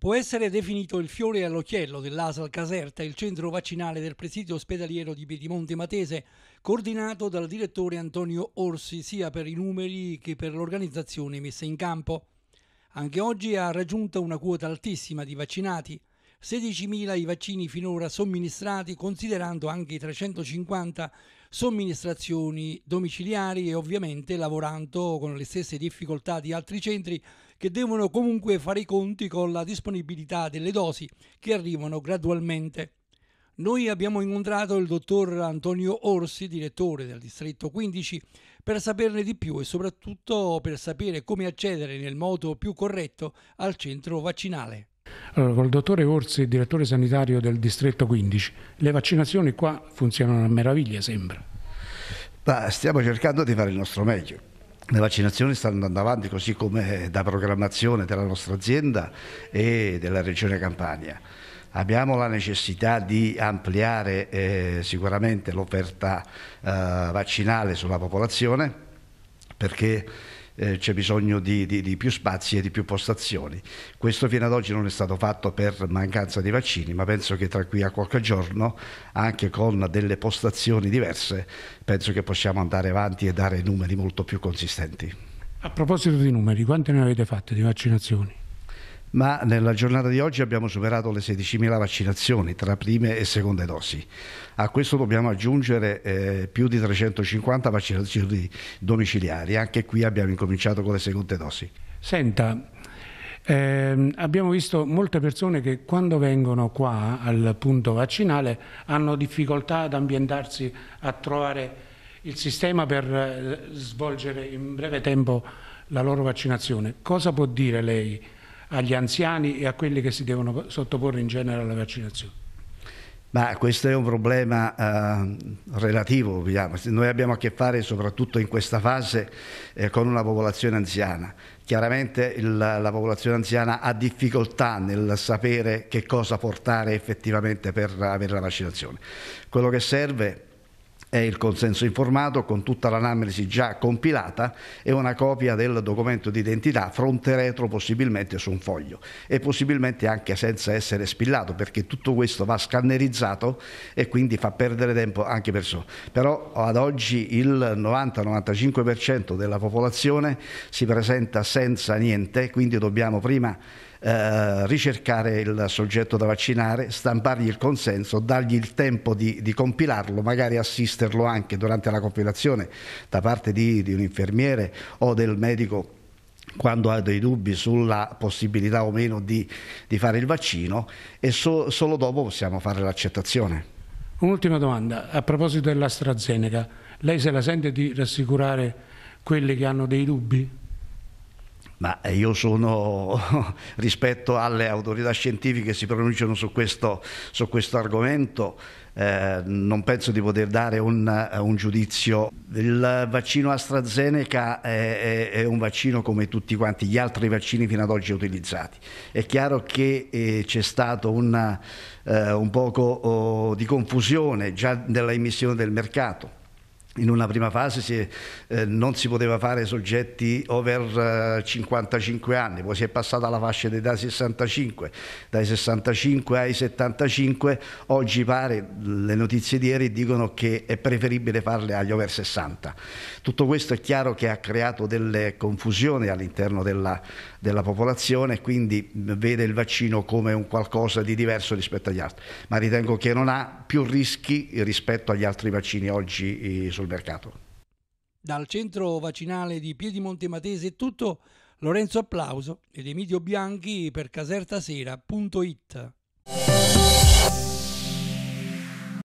Può essere definito il fiore all'occhiello dell'ASL Caserta, il centro vaccinale del presidio ospedaliero di Piedimonte Matese, coordinato dal direttore Antonio Orsi sia per i numeri che per l'organizzazione messa in campo. Anche oggi ha raggiunto una quota altissima di vaccinati, 16.000 i vaccini finora somministrati, considerando anche i 350 somministrazioni domiciliari e ovviamente lavorando con le stesse difficoltà di altri centri che devono comunque fare i conti con la disponibilità delle dosi che arrivano gradualmente. Noi abbiamo incontrato il dottor Antonio Orsi, direttore del distretto 15, per saperne di più e soprattutto per sapere come accedere nel modo più corretto al centro vaccinale. Allora, con il dottore Orsi, direttore sanitario del distretto 15, le vaccinazioni qua funzionano a meraviglia, sembra. Ma stiamo cercando di fare il nostro meglio. Le vaccinazioni stanno andando avanti così come da programmazione della nostra azienda e della Regione Campania. Abbiamo la necessità di ampliare eh, sicuramente l'offerta eh, vaccinale sulla popolazione perché eh, c'è bisogno di, di, di, più spazi e di più postazioni. Questo fino ad oggi non è stato fatto per mancanza di vaccini, ma penso che tra qui a qualche giorno, anche con delle postazioni diverse, penso che possiamo andare avanti e dare numeri molto più consistenti. A proposito di numeri, quante ne avete fatte di vaccinazioni? ma nella giornata di oggi abbiamo superato le 16.000 vaccinazioni tra prime e seconde dosi. A questo dobbiamo aggiungere eh, più di 350 vaccinazioni domiciliari, anche qui abbiamo incominciato con le seconde dosi. Senta, ehm, abbiamo visto molte persone che quando vengono qua al punto vaccinale hanno difficoltà ad ambientarsi, a trovare il sistema per eh, svolgere in breve tempo la loro vaccinazione. Cosa può dire lei? agli anziani e a quelli che si devono sottoporre in genere alla vaccinazione. Ma questo è un problema eh, relativo, diciamo. noi abbiamo a che fare soprattutto in questa fase eh, con una popolazione anziana. Chiaramente il, la popolazione anziana ha difficoltà nel sapere che cosa portare effettivamente per avere la vaccinazione. Quello che serve è il consenso informato con tutta l'analisi già compilata e una copia del documento d'identità fronte retro possibilmente su un foglio e possibilmente anche senza essere spillato perché tutto questo va scannerizzato e quindi fa perdere tempo anche per so. Però ad oggi il 90-95% della popolazione si presenta senza niente, quindi dobbiamo prima eh, ricercare il soggetto da vaccinare, stampargli il consenso, dargli il tempo di, di compilarlo, magari assisterlo anche durante la compilazione da parte di, di un infermiere o del medico quando ha dei dubbi sulla possibilità o meno di, di fare il vaccino e so, solo dopo possiamo fare l'accettazione. Un'ultima domanda a proposito dell'AstraZeneca. Lei se la sente di rassicurare quelli che hanno dei dubbi? ma eh, io sono rispetto alle autorità scientifiche che si pronunciano su questo, su questo argomento. Eh, non penso di poter dare un, eh, un giudizio. Il vaccino AstraZeneca è, è, è, un vaccino come tutti quanti gli altri vaccini fino ad oggi utilizzati. È chiaro che eh, c'è stato una, eh, un poco oh, di confusione già nella emissione del mercato in una prima fase si eh, non si poteva fare soggetti over eh, 55 anni, poi si è passata alla fascia d'età 65, dai 65 ai 75, oggi pare, le notizie di ieri dicono che è preferibile farle agli over 60. Tutto questo è chiaro che ha creato delle confusioni all'interno della, della popolazione, quindi vede il vaccino come un qualcosa di diverso rispetto agli altri, ma ritengo che non ha più rischi rispetto agli altri vaccini oggi. Eh, sul mercato. Dal centro vaccinale di Piedimonte Matese è tutto. Lorenzo Applauso ed Emilio Bianchi per casertasera.it.